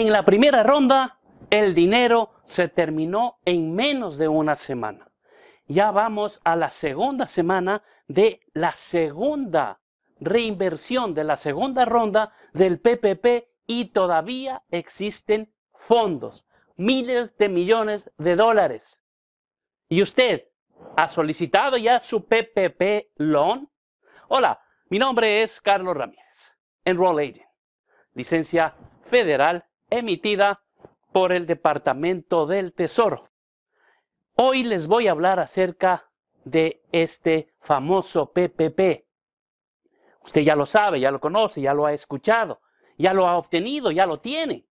En la primera ronda, el dinero se terminó en menos de una semana. Ya vamos a la segunda semana de la segunda reinversión de la segunda ronda del PPP y todavía existen fondos, miles de millones de dólares. ¿Y usted ha solicitado ya su PPP loan? Hola, mi nombre es Carlos Ramírez, Enroll Agent, licencia federal emitida por el Departamento del Tesoro. Hoy les voy a hablar acerca de este famoso PPP. Usted ya lo sabe, ya lo conoce, ya lo ha escuchado, ya lo ha obtenido, ya lo tiene.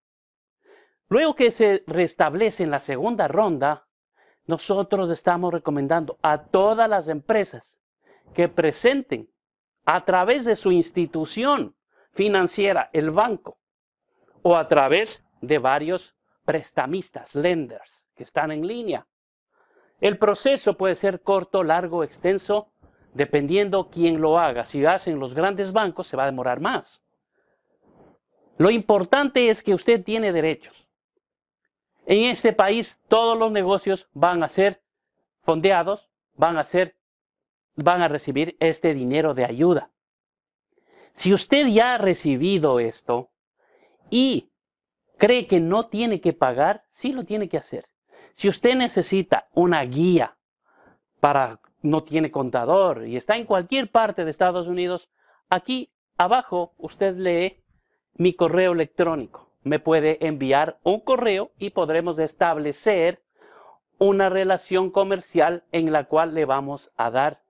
Luego que se restablece en la segunda ronda, nosotros estamos recomendando a todas las empresas que presenten a través de su institución financiera, el banco, o a través de varios prestamistas, lenders, que están en línea. El proceso puede ser corto, largo, extenso, dependiendo quién lo haga. Si lo hacen los grandes bancos, se va a demorar más. Lo importante es que usted tiene derechos. En este país todos los negocios van a ser fondeados, van a ser van a recibir este dinero de ayuda. Si usted ya ha recibido esto, y cree que no tiene que pagar, sí lo tiene que hacer. Si usted necesita una guía para no tiene contador y está en cualquier parte de Estados Unidos, aquí abajo usted lee mi correo electrónico. Me puede enviar un correo y podremos establecer una relación comercial en la cual le vamos a dar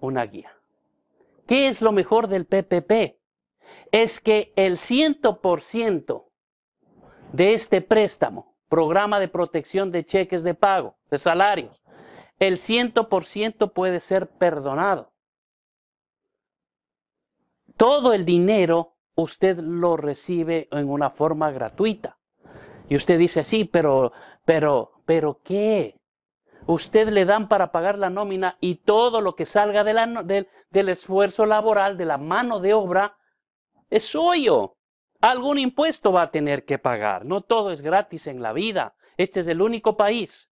una guía. ¿Qué es lo mejor del PPP? es que el 100% de este préstamo, programa de protección de cheques de pago, de salarios, el 100% puede ser perdonado. Todo el dinero usted lo recibe en una forma gratuita. Y usted dice, sí, pero, pero, pero ¿qué? Usted le dan para pagar la nómina y todo lo que salga del esfuerzo laboral, de la mano de obra, es suyo. Algún impuesto va a tener que pagar. No todo es gratis en la vida. Este es el único país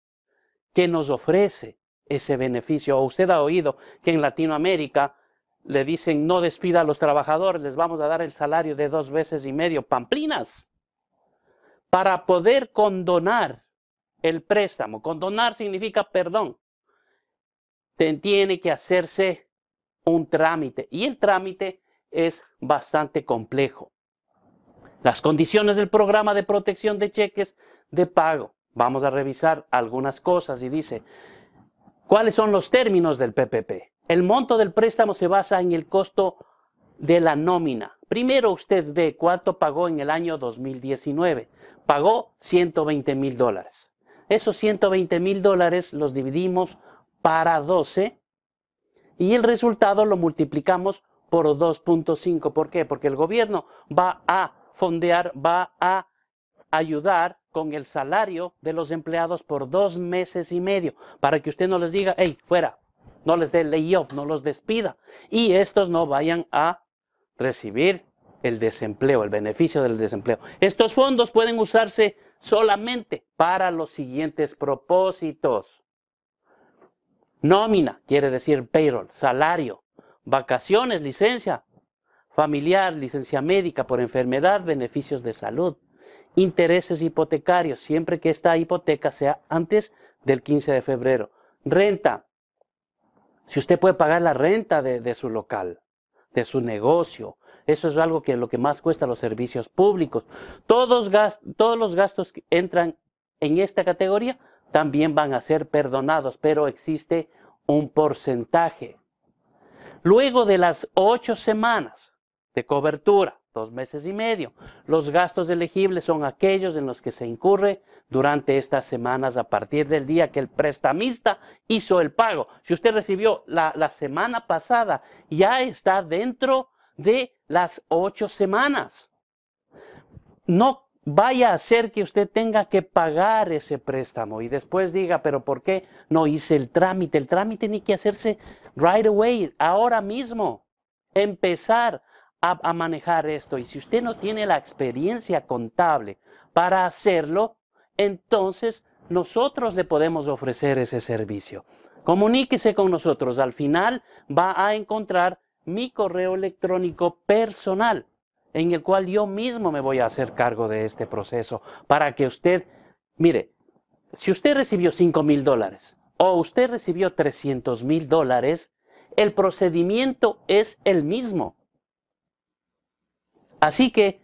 que nos ofrece ese beneficio. usted ha oído que en Latinoamérica le dicen no despida a los trabajadores, les vamos a dar el salario de dos veces y medio, pamplinas, para poder condonar el préstamo. Condonar significa perdón. Tiene que hacerse un trámite y el trámite es bastante complejo. Las condiciones del programa de protección de cheques de pago. Vamos a revisar algunas cosas y dice, ¿cuáles son los términos del PPP? El monto del préstamo se basa en el costo de la nómina. Primero usted ve cuánto pagó en el año 2019. Pagó 120 mil dólares. Esos 120 mil dólares los dividimos para 12 y el resultado lo multiplicamos por 2.5. ¿Por qué? Porque el gobierno va a fondear, va a ayudar con el salario de los empleados por dos meses y medio, para que usted no les diga, hey, fuera, no les dé layoff, no los despida, y estos no vayan a recibir el desempleo, el beneficio del desempleo. Estos fondos pueden usarse solamente para los siguientes propósitos. Nómina quiere decir payroll, salario vacaciones, licencia familiar, licencia médica por enfermedad, beneficios de salud, intereses hipotecarios, siempre que esta hipoteca sea antes del 15 de febrero, renta, si usted puede pagar la renta de, su local, de su negocio, eso es algo que lo que más cuesta los servicios públicos. todos los gastos que entran en esta categoría también van a ser perdonados, pero existe un porcentaje. Luego de las ocho semanas de cobertura, dos meses y medio, los gastos elegibles son aquellos en los que se incurre durante estas semanas a partir del día que el prestamista hizo el pago. Si usted recibió la, semana pasada, ya está dentro de las ocho semanas. No vaya a hacer que usted tenga que pagar ese préstamo y después diga, pero ¿por qué no hice el trámite? El trámite tiene que hacerse right away, ahora mismo, empezar a, a, manejar esto. Y si usted no tiene la experiencia contable para hacerlo, entonces nosotros le podemos ofrecer ese servicio. Comuníquese con nosotros. Al final va a encontrar mi correo electrónico personal en el cual yo mismo me voy a hacer cargo de este proceso para que usted, mire, si usted recibió 5 mil dólares o usted recibió 300 mil dólares, el procedimiento es el mismo. Así que,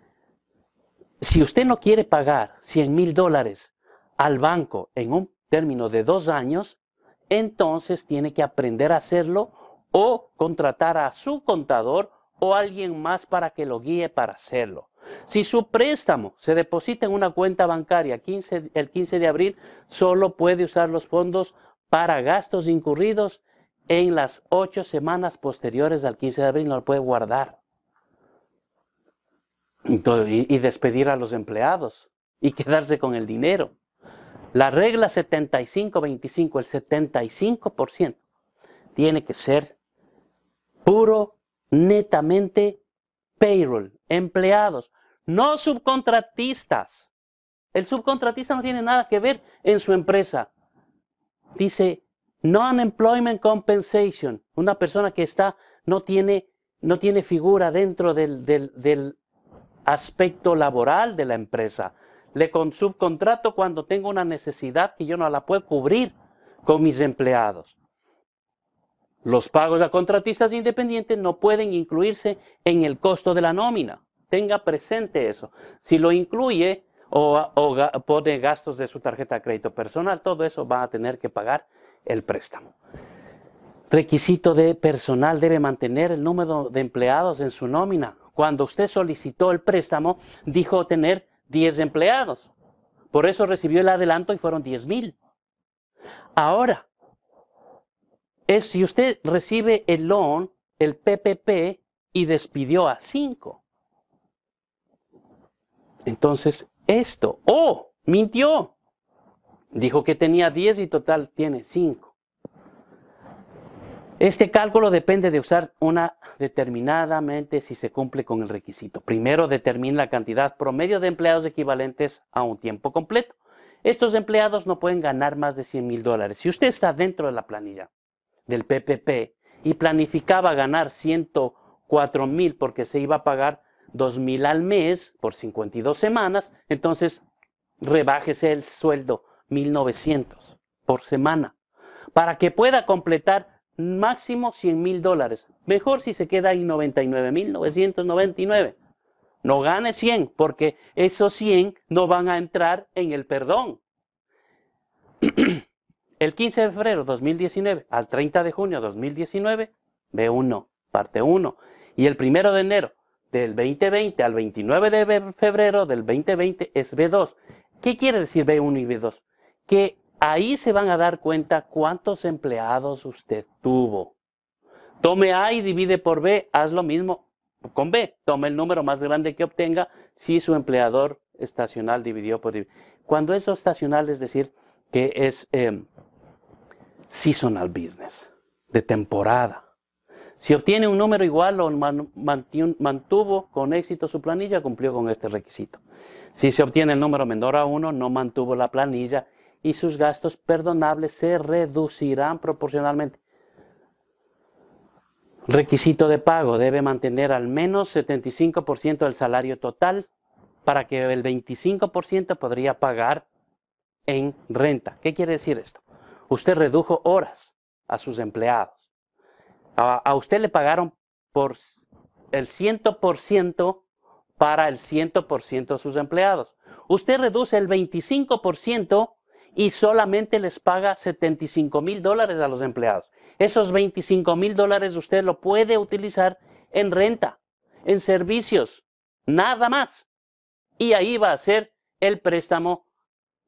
si usted no quiere pagar 100 mil dólares al banco en un término de dos años, entonces tiene que aprender a hacerlo o contratar a su contador o alguien más para que lo guíe para hacerlo. Si su préstamo se deposita en una cuenta bancaria 15, el 15 de abril, solo puede usar los fondos para gastos incurridos en las ocho semanas posteriores al 15 de abril, no lo puede guardar. y, despedir a los empleados y quedarse con el dinero. La regla 75-25, el 75% tiene que ser puro netamente payroll, empleados, no subcontratistas. El subcontratista no tiene nada que ver en su empresa. Dice non-employment compensation, una persona que está, no tiene, no tiene figura dentro del, del, del aspecto laboral de la empresa. Le subcontrato cuando tengo una necesidad que yo no la puedo cubrir con mis empleados. Los pagos a contratistas independientes no pueden incluirse en el costo de la nómina. Tenga presente eso. Si lo incluye o, pone gastos de su tarjeta de crédito personal, todo eso va a tener que pagar el préstamo. Requisito de personal debe mantener el número de empleados en su nómina. Cuando usted solicitó el préstamo, dijo tener 10 empleados. Por eso recibió el adelanto y fueron 10 mil. Ahora, es si usted recibe el loan, el PPP, y despidió a cinco. Entonces, esto, oh, mintió. Dijo que tenía 10 y total tiene 5. Este cálculo depende de usar una determinadamente si se cumple con el requisito. Primero determina la cantidad promedio de empleados equivalentes a un tiempo completo. Estos empleados no pueden ganar más de 100 mil dólares. Si usted está dentro de la planilla, del PPP y planificaba ganar 104 mil porque se iba a pagar 2 mil al mes por 52 semanas, entonces rebájese el sueldo 1900 por semana para que pueda completar máximo 100 mil dólares. Mejor si se queda en 99.999. No gane 100 porque esos 100 no van a entrar en el perdón. El 15 de febrero de 2019 al 30 de junio 2019, B1, parte 1. Y el 1 de enero del 2020 al 29 de febrero del 2020 es B2. ¿Qué quiere decir B1 y B2? Que ahí se van a dar cuenta cuántos empleados usted tuvo. Tome A y divide por B, haz lo mismo con B. Tome el número más grande que obtenga si su empleador estacional dividió por B. Cuando es estacional, es decir, que es em, seasonal business, de temporada. Si obtiene un número igual o mantuvo con éxito su planilla, cumplió con este requisito. Si se obtiene el número menor a uno, no mantuvo la planilla y sus gastos perdonables se reducirán proporcionalmente. Requisito de pago, debe mantener al menos 75% del salario total para que el 25% podría pagar en renta. ¿Qué quiere decir esto? Usted redujo horas a sus empleados. A, usted le pagaron por el 100% para el 100% a sus empleados. Usted reduce el 25% y solamente les paga 75 mil dólares a los empleados. Esos 25 mil dólares usted lo puede utilizar en renta, en servicios, nada más. Y ahí va a ser el préstamo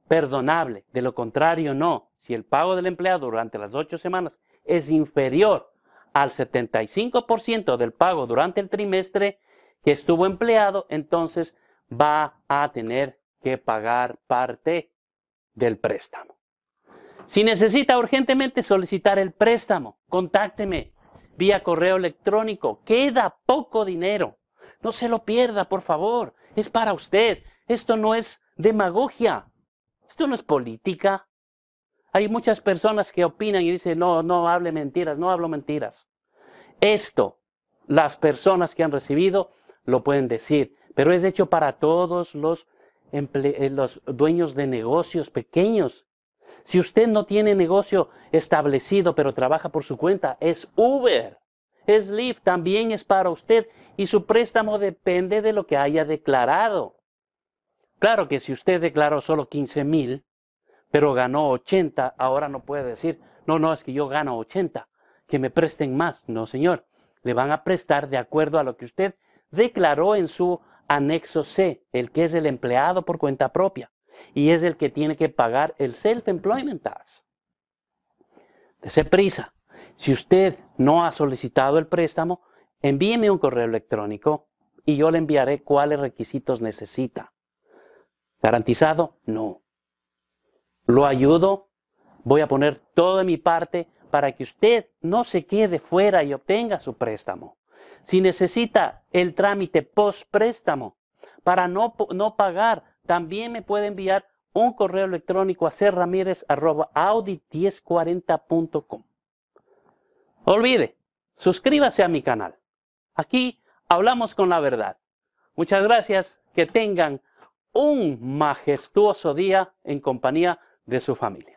perdonable. De lo contrario, no si el pago del empleado durante las ocho semanas es inferior al 75% del pago durante el trimestre que estuvo empleado, entonces va a tener que pagar parte del préstamo. Si necesita urgentemente solicitar el préstamo, contácteme vía correo electrónico. Queda poco dinero. No se lo pierda, por favor. Es para usted. Esto no es demagogia. Esto no es política. Hay muchas personas que opinan y dicen, no, no hable mentiras, no hablo mentiras. Esto, las personas que han recibido lo pueden decir, pero es hecho para todos los, eh, los dueños de negocios pequeños. Si usted no tiene negocio establecido, pero trabaja por su cuenta, es Uber, es Lyft, también es para usted y su préstamo depende de lo que haya declarado. Claro que si usted declaró solo 15 mil, pero ganó 80, ahora no puede decir, no, no, es que yo gano 80, que me presten más. No, señor, le van a prestar de acuerdo a lo que usted declaró en su anexo C, el que es el empleado por cuenta propia y es el que tiene que pagar el self-employment tax. Dese prisa. Si usted no ha solicitado el préstamo, envíeme un correo electrónico y yo le enviaré cuáles requisitos necesita. ¿Garantizado? No lo ayudo, voy a poner todo toda mi parte para que usted no se quede fuera y obtenga su préstamo. Si necesita el trámite post-préstamo para no, no, pagar, también me puede enviar un correo electrónico a serramirezaudit 1040com Olvide, suscríbase a mi canal. Aquí hablamos con la verdad. Muchas gracias, que tengan un majestuoso día en compañía de su familia.